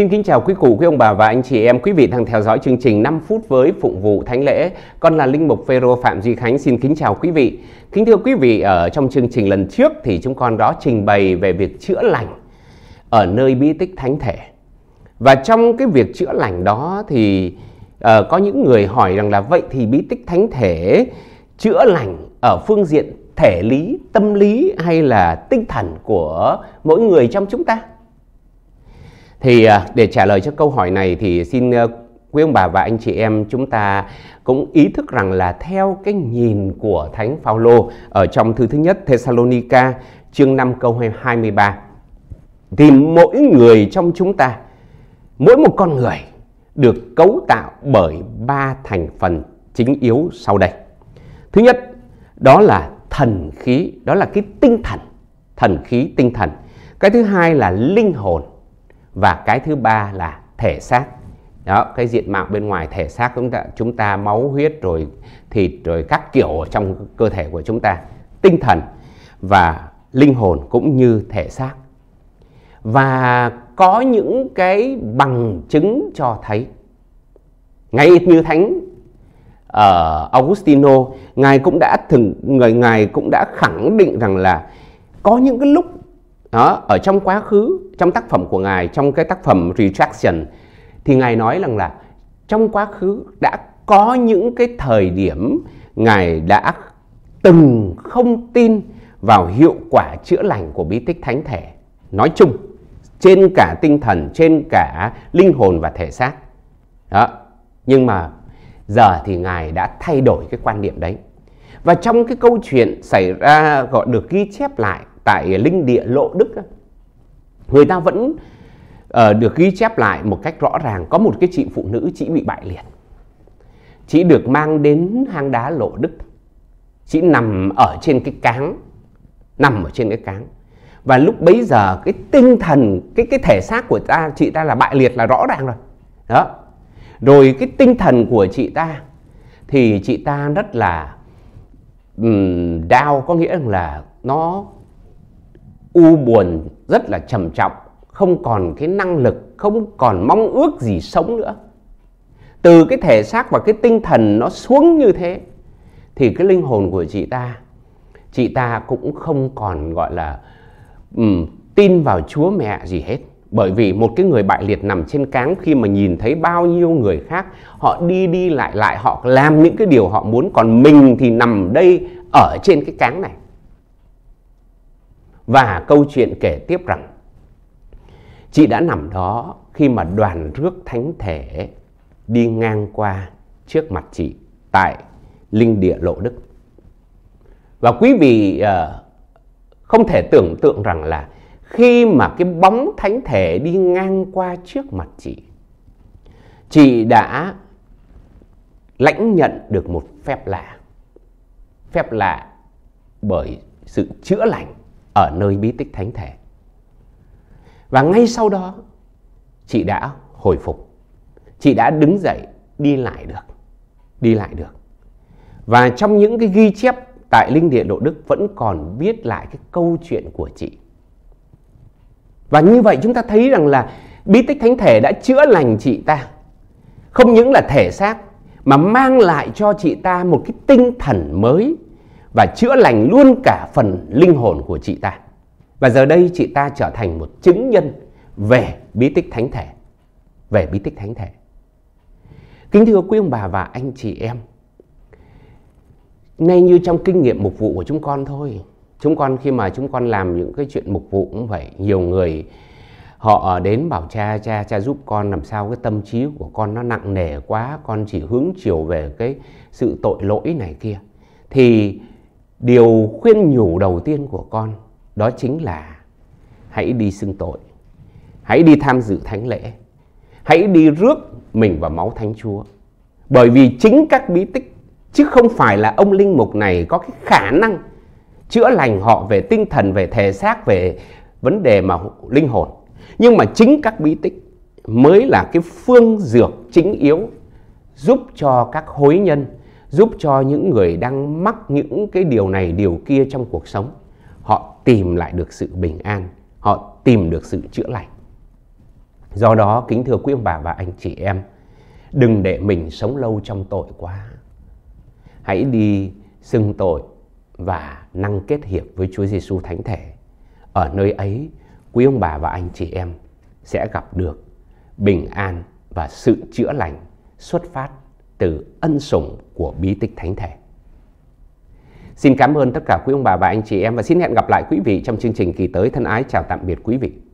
Xin kính chào quý cụ, quý ông bà và anh chị em, quý vị đang theo dõi chương trình 5 phút với phụng vụ thánh lễ. Con là linh mục Phêrô Phạm Duy Khánh xin kính chào quý vị. Kính thưa quý vị, ở trong chương trình lần trước thì chúng con đó trình bày về việc chữa lành ở nơi bí tích thánh thể. Và trong cái việc chữa lành đó thì uh, có những người hỏi rằng là vậy thì bí tích thánh thể chữa lành ở phương diện thể lý, tâm lý hay là tinh thần của mỗi người trong chúng ta? Thì à, để trả lời cho câu hỏi này thì xin à, quý ông bà và anh chị em chúng ta cũng ý thức rằng là theo cái nhìn của Thánh Phaolô ở trong thư thứ nhất Thessalonica chương 5 câu 23 thì mỗi người trong chúng ta mỗi một con người được cấu tạo bởi ba thành phần chính yếu sau đây. Thứ nhất, đó là thần khí, đó là cái tinh thần, thần khí tinh thần. Cái thứ hai là linh hồn và cái thứ ba là thể xác đó cái diện mạo bên ngoài thể xác chúng ta chúng ta máu huyết rồi thịt rồi các kiểu ở trong cơ thể của chúng ta tinh thần và linh hồn cũng như thể xác và có những cái bằng chứng cho thấy ngay như thánh ở ờ, uh, Augustino ngài cũng đã thường người ngài cũng đã khẳng định rằng là có những cái lúc đó ở trong quá khứ trong tác phẩm của ngài trong cái tác phẩm retraction thì ngài nói rằng là trong quá khứ đã có những cái thời điểm ngài đã từng không tin vào hiệu quả chữa lành của bí tích thánh thể nói chung trên cả tinh thần trên cả linh hồn và thể xác đó nhưng mà giờ thì ngài đã thay đổi cái quan điểm đấy và trong cái câu chuyện xảy ra gọi được ghi chép lại tại linh địa Lộ Đức người ta vẫn ờ, được ghi chép lại một cách rõ ràng có một cái chị phụ nữ chị bị bại liệt chị được mang đến hang đá Lộ Đức chị nằm ở trên cái cáng nằm ở trên cái cáng và lúc bấy giờ cái tinh thần cái cái thể xác của ta chị ta là bại liệt là rõ ràng rồi đó rồi cái tinh thần của chị ta thì chị ta rất là um, đau có nghĩa là nó u buồn rất là trầm trọng không còn cái năng lực không còn mong ước gì sống nữa từ cái thể xác và cái tinh thần nó xuống như thế thì cái linh hồn của chị ta chị ta cũng không còn gọi là um, tin vào chúa mẹ gì hết bởi vì một cái người bại liệt nằm trên cáng khi mà nhìn thấy bao nhiêu người khác họ đi đi lại lại họ làm những cái điều họ muốn còn mình thì nằm đây ở trên cái cáng này và câu chuyện kể tiếp rằng Chị đã nằm đó khi mà đoàn rước thánh thể đi ngang qua trước mặt chị tại linh địa Lộ Đức. Và quý vị ờ, không thể tưởng tượng rằng là khi mà cái bóng thánh thể đi ngang qua trước mặt chị, chị đã lãnh nhận được một phép lạ. Phép lạ bởi sự chữa lành ở nơi bí tích thánh thể. Và ngay sau đó, chị đã hồi phục. Chị đã đứng dậy đi lại được. Đi lại được. Và trong những cái ghi chép tại linh địa Độ Đức vẫn còn viết lại cái câu chuyện của chị. Và như vậy chúng ta thấy rằng là bí tích thánh thể đã chữa lành chị ta. Không những là thể xác mà mang lại cho chị ta một cái tinh thần mới và chữa lành luôn cả phần linh hồn của chị ta. Và giờ đây chị ta trở thành một chứng nhân về bí tích thánh thể. Về bí tích thánh thể. Kính thưa quý ông bà và anh chị em, ngay như trong kinh nghiệm mục vụ của chúng con thôi, chúng con khi mà chúng con làm những cái chuyện mục vụ cũng vậy, nhiều người họ đến bảo cha cha cha giúp con làm sao cái tâm trí của con nó nặng nề quá, con chỉ hướng chiều về cái sự tội lỗi này kia. Thì điều khuyên nhủ đầu tiên của con đó chính là hãy đi xưng tội hãy đi tham dự thánh lễ hãy đi rước mình vào máu thánh chúa bởi vì chính các bí tích chứ không phải là ông linh mục này có cái khả năng chữa lành họ về tinh thần về thể xác về vấn đề mà linh hồn nhưng mà chính các bí tích mới là cái phương dược chính yếu giúp cho các hối nhân giúp cho những người đang mắc những cái điều này điều kia trong cuộc sống họ tìm lại được sự bình an họ tìm được sự chữa lành do đó kính thưa quý ông bà và anh chị em đừng để mình sống lâu trong tội quá hãy đi xưng tội và năng kết hiệp với Chúa Giêsu thánh thể ở nơi ấy quý ông bà và anh chị em sẽ gặp được bình an và sự chữa lành xuất phát từ ân sủng của bí tích thánh thể. Xin cảm ơn tất cả quý ông bà và anh chị em và xin hẹn gặp lại quý vị trong chương trình kỳ tới. Thân ái chào tạm biệt quý vị.